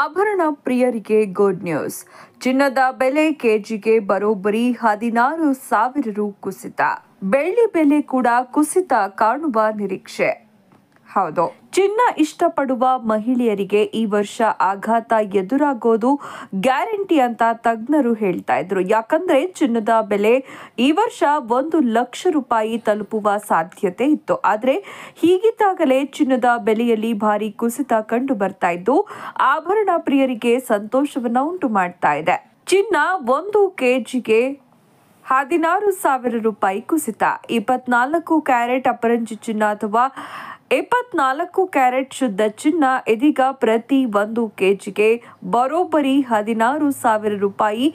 ಆಭರಣ ಪ್ರಿಯರಿಗೆ good news ಚಿನ್ನದ ಬೆಲೆ ಕೆಜಿಗೆ ಬರೋಬ್ಬರಿ ಹದಿನಾರು ಸಾವಿರ ರು ಕುಸಿತ ಬೆಳ್ಳಿ ಬೆಲೆ ಕೂಡ ಕುಸಿತ ಕಾಣುವ ನಿರೀಕ್ಷೆ ಹೌದು ಚಿನ್ನ ಇಷ್ಟಪಡುವ ಮಹಿಳೆಯರಿಗೆ ಈ ವರ್ಷ ಆಘಾತ ಎದುರಾಗೋದು ಗ್ಯಾರಂಟಿ ಅಂತ ತಜ್ಞರು ಹೇಳ್ತಾ ಇದ್ರು ಯಾಕಂದ್ರೆ ಚಿನ್ನದ ಬೆಲೆ ಈ ವರ್ಷ ಒಂದು ಲಕ್ಷ ರೂಪಾಯಿ ತಲುಪುವ ಸಾಧ್ಯತೆ ಇತ್ತು ಆದರೆ ಹೀಗಿದ್ದಾಗಲೇ ಚಿನ್ನದ ಬೆಲೆಯಲ್ಲಿ ಭಾರಿ ಕುಸಿತ ಕಂಡು ಬರ್ತಾ ಇದ್ದು ಆಭರಣ ಪ್ರಿಯರಿಗೆ ಸಂತೋಷವನ್ನ ಉಂಟು ಮಾಡ್ತಾ ಇದೆ ಚಿನ್ನ ಒಂದು ಕೆಜಿಗೆ ಹದಿನಾರು ಸಾವಿರ ರೂಪಾಯಿ ಕುಸಿತ ಇಪ್ಪತ್ನಾಲ್ಕು ಕ್ಯಾರೆಟ್ ಅಪರಂಜಿ ಚಿನ್ನ ಅಥವಾ ಇಪ್ಪತ್ನಾಲ್ಕು ಕ್ಯಾರೆಟ್ ಶುದ್ಧ ಚಿನ್ನ ಇದೀಗ ಪ್ರತಿ ಒಂದು ಕೆಜಿಗೆ ಬರೋಬ್ಬರಿ ಹದಿನಾರು ಸಾವಿರ ರೂಪಾಯಿ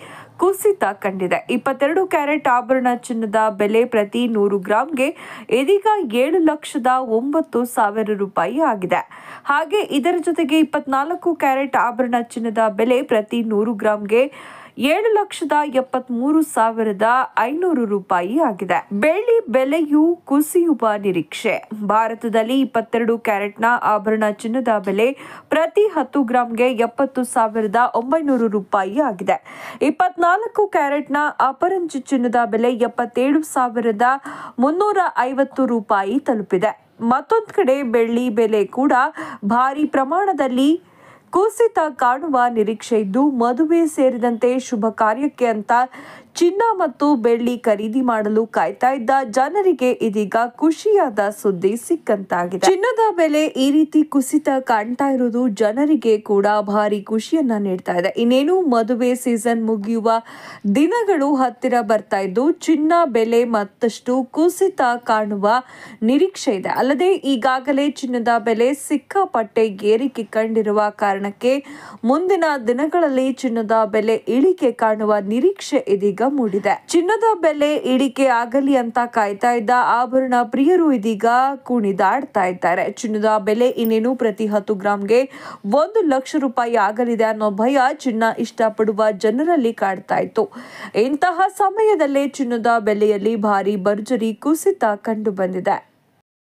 ಕುಸಿತ ಕಂಡಿದೆ ಇಪ್ಪತ್ತೆರಡು ಕ್ಯಾರೆಟ್ ಆಭರಣ ಚಿನ್ನದ ಬೆಲೆ ಪ್ರತಿ ನೂರು ಗ್ರಾಮ್ಗೆ ಇದೀಗ ಏಳು ಲಕ್ಷದ ಒಂಬತ್ತು ಸಾವಿರ ರೂಪಾಯಿ ಆಗಿದೆ ಹಾಗೆ ಇದರ ಜೊತೆಗೆ ಇಪ್ಪತ್ನಾಲ್ಕು ಕ್ಯಾರೆಟ್ ಆಭರಣ ಚಿನ್ನದ ಬೆಲೆ ಪ್ರತಿ ನೂರು ಗ್ರಾಂಗೆ ಏಳು ಲಕ್ಷದ ಎಪ್ಪತ್ಮೂರು ಸಾವಿರದ ಐನೂರು ರೂಪಾಯಿ ಆಗಿದೆ ಬೆಳ್ಳಿ ಬೆಲೆಯು ಕುಸಿಯುವ ನಿರೀಕ್ಷೆ ಭಾರತದಲ್ಲಿ ಇಪ್ಪತ್ತೆರಡು ಕ್ಯಾರೆಟ್ನ ಆಭರಣ ಚಿನ್ನದ ಬೆಲೆ ಪ್ರತಿ ಹತ್ತು ಗ್ರಾಂಗೆ ಎಪ್ಪತ್ತು ಸಾವಿರದ ಒಂಬೈನೂರು ರೂಪಾಯಿ ಆಗಿದೆ ಇಪ್ಪತ್ನಾಲ್ಕು ಕ್ಯಾರೆಟ್ನ ಅಪರಂಜಿ ಚಿನ್ನದ ಬೆಲೆ ಎಪ್ಪತ್ತೇಳು ಸಾವಿರದ ಮುನ್ನೂರ ಐವತ್ತು ರೂಪಾಯಿ ತಲುಪಿದೆ ಮತ್ತೊಂದು ಕಡೆ ಬೆಳ್ಳಿ ಬೆಲೆ ಕೂಡ ಭಾರಿ ಪ್ರಮಾಣದಲ್ಲಿ ಕುಸಿತ ಕಾಣುವ ನಿರೀಕ್ಷೆ ಇದ್ದು ಮದುವೆ ಸೇರಿದಂತೆ ಶುಭ ಕಾರ್ಯಕ್ಕೆ ಅಂತ ಚಿನ್ನ ಮತ್ತು ಬೆಳ್ಳಿ ಖರೀದಿ ಮಾಡಲು ಕಾಯ್ತಾ ಇದ್ದ ಜನರಿಗೆ ಇದೀಗ ಖುಷಿಯಾದ ಸುದ್ದಿ ಸಿಕ್ಕಂತಾಗಿದೆ ಚಿನ್ನದ ಬೆಲೆ ಈ ರೀತಿ ಕುಸಿತ ಕಾಣ್ತಾ ಇರುವುದು ಜನರಿಗೆ ಕೂಡ ಭಾರಿ ಖುಷಿಯನ್ನ ನೀಡ್ತಾ ಇದೆ ಇನ್ನೇನು ಮದುವೆ ಸೀಸನ್ ಮುಗಿಯುವ ದಿನಗಳು ಹತ್ತಿರ ಬರ್ತಾ ಇದ್ದು ಚಿನ್ನ ಬೆಲೆ ಮತ್ತಷ್ಟು ಕುಸಿತ ಕಾಣುವ ನಿರೀಕ್ಷೆ ಇದೆ ಅಲ್ಲದೆ ಈಗಾಗಲೇ ಚಿನ್ನದ ಬೆಲೆ ಸಿಕ್ಕಾಪಟ್ಟೆ ಏರಿಕೆ ಕಂಡಿರುವ ಕಾರಣ ಕಾರಣಕ್ಕೆ ಮುಂದಿನ ದಿನಗಳಲ್ಲಿ ಚಿನ್ನದ ಬೆಲೆ ಇಳಿಕೆ ಕಾಣುವ ನಿರೀಕ್ಷೆ ಇದೀಗ ಮೂಡಿದೆ ಚಿನ್ನದ ಬೆಲೆ ಇಳಿಕೆ ಆಗಲಿ ಅಂತ ಕಾಯ್ತಾ ಇದ್ದ ಆಭರಣ ಪ್ರಿಯರು ಇದೀಗ ಕುಣಿದಾಡ್ತಾ ಇದ್ದಾರೆ ಚಿನ್ನದ ಬೆಲೆ ಇನ್ನೇನು ಪ್ರತಿ ಹತ್ತು ಗ್ರಾಮ್ಗೆ ಒಂದು ಲಕ್ಷ ರೂಪಾಯಿ ಆಗಲಿದೆ ಅನ್ನೋ ಭಯ ಚಿನ್ನ ಇಷ್ಟಪಡುವ ಜನರಲ್ಲಿ ಕಾಡ್ತಾ ಇತ್ತು ಇಂತಹ ಸಮಯದಲ್ಲೇ ಚಿನ್ನದ ಬೆಲೆಯಲ್ಲಿ ಭಾರಿ ಭರ್ಜರಿ ಕುಸಿತ ಕಂಡು ಬಂದಿದೆ